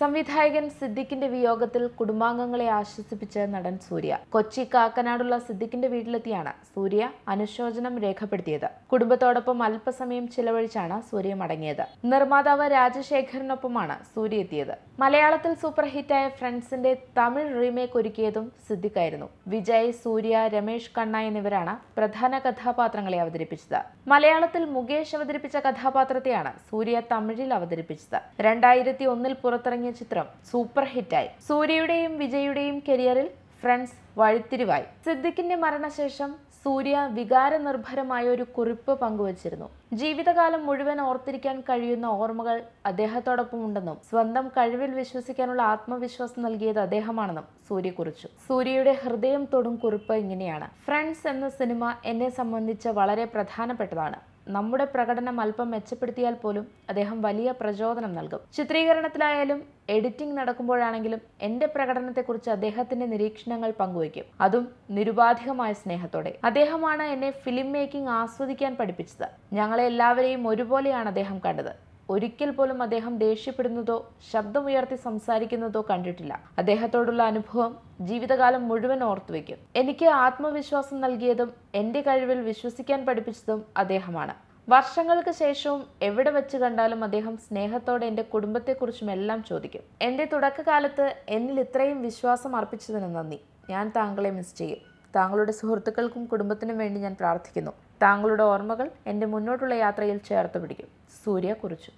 സംവിധായകൻ സിദ്ദിഖിന്റെ വിയോഗത്തിൽ കുടുംബാംഗങ്ങളെ ആശ്വസിപ്പിച്ച് നടൻ സൂര്യ കൊച്ചി കാക്കനാടുള്ള സിദ്ദിഖിന്റെ വീട്ടിലെത്തിയാണ് സൂര്യ അനുശോചനം രേഖപ്പെടുത്തിയത് കുടുംബത്തോടൊപ്പം അല്പസമയം ചിലവഴിച്ചാണ് സൂര്യ മടങ്ങിയത് നിർമ്മാതാവ് രാജശേഖരനൊപ്പമാണ് സൂര്യ എത്തിയത് മലയാളത്തിൽ സൂപ്പർ ഹിറ്റായ ഫ്രണ്ട്സിന്റെ തമിഴ് റീമേക്ക് ഒരുക്കിയതും സിദ്ദിഖായിരുന്നു വിജയ് സൂര്യ രമേശ് കണ്ണ എന്നിവരാണ് പ്രധാന കഥാപാത്രങ്ങളെ അവതരിപ്പിച്ചത് മലയാളത്തിൽ മുകേഷ് അവതരിപ്പിച്ച കഥാപാത്രത്തെയാണ് സൂര്യ തമിഴിൽ അവതരിപ്പിച്ചത് രണ്ടായിരത്തി ഒന്നിൽ പുറത്തിറങ്ങിയ ഇറങ്ങിയ ചിത്രം സൂപ്പർ ഹിറ്റായി സൂര്യയുടെയും വിജയുടെയും കരിയറിൽ ഫ്രണ്ട്സ് വഴിത്തിരിവായി സിദ്ദിഖിന്റെ മരണശേഷം സൂര്യ വികാരനിർഭരമായ ഒരു കുറിപ്പ് പങ്കുവച്ചിരുന്നു ജീവിതകാലം മുഴുവൻ ഓർത്തിരിക്കാൻ കഴിയുന്ന ഓർമ്മകൾ അദ്ദേഹത്തോടൊപ്പം ഉണ്ടെന്നും സ്വന്തം കഴിവിൽ വിശ്വസിക്കാനുള്ള ആത്മവിശ്വാസം നൽകിയത് അദ്ദേഹമാണെന്നും സൂര്യ കുറിച്ചു സൂര്യയുടെ ഹൃദയം തൊടും കുറിപ്പ് ഇങ്ങനെയാണ് ഫ്രണ്ട്സ് എന്ന സിനിമ എന്നെ സംബന്ധിച്ച് വളരെ പ്രധാനപ്പെട്ടതാണ് നമ്മുടെ പ്രകടനം അല്പം മെച്ചപ്പെടുത്തിയാൽ പോലും അദ്ദേഹം വലിയ പ്രചോദനം നൽകും ചിത്രീകരണത്തിലായാലും എഡിറ്റിംഗ് നടക്കുമ്പോഴാണെങ്കിലും എൻ്റെ പ്രകടനത്തെക്കുറിച്ച് അദ്ദേഹത്തിന്റെ നിരീക്ഷണങ്ങൾ പങ്കുവയ്ക്കും അതും നിരുപാധികമായ സ്നേഹത്തോടെ അദ്ദേഹമാണ് എന്നെ ഫിലിം മേക്കിംഗ് ആസ്വദിക്കാൻ പഠിപ്പിച്ചത് ഞങ്ങളെ എല്ലാവരെയും ഒരുപോലെയാണ് അദ്ദേഹം കണ്ടത് ഒരിക്കൽ പോലും അദ്ദേഹം ദേഷ്യപ്പെടുന്നതോ ശബ്ദമുയർത്തി സംസാരിക്കുന്നതോ കണ്ടിട്ടില്ല അദ്ദേഹത്തോടുള്ള അനുഭവം ജീവിതകാലം മുഴുവൻ ഓർത്തുവെക്കും എനിക്ക് ആത്മവിശ്വാസം നൽകിയതും എൻ്റെ കഴിവിൽ വിശ്വസിക്കാൻ പഠിപ്പിച്ചതും അദ്ദേഹമാണ് വർഷങ്ങൾക്ക് ശേഷവും എവിടെ വെച്ച് കണ്ടാലും അദ്ദേഹം സ്നേഹത്തോടെ എൻ്റെ കുടുംബത്തെക്കുറിച്ചും എല്ലാം ചോദിക്കും എൻ്റെ തുടക്കകാലത്ത് എന്നിൽ ഇത്രയും വിശ്വാസം അർപ്പിച്ചതിന് നന്ദി ഞാൻ താങ്കളെ മിസ് ചെയ്യും താങ്കളുടെ സുഹൃത്തുക്കൾക്കും കുടുംബത്തിനും വേണ്ടി ഞാൻ പ്രാർത്ഥിക്കുന്നു താങ്കളുടെ ഓർമ്മകൾ എൻ്റെ മുന്നോട്ടുള്ള യാത്രയിൽ ചേർത്ത് പിടിക്കും സൂര്യ കുറിച്ചു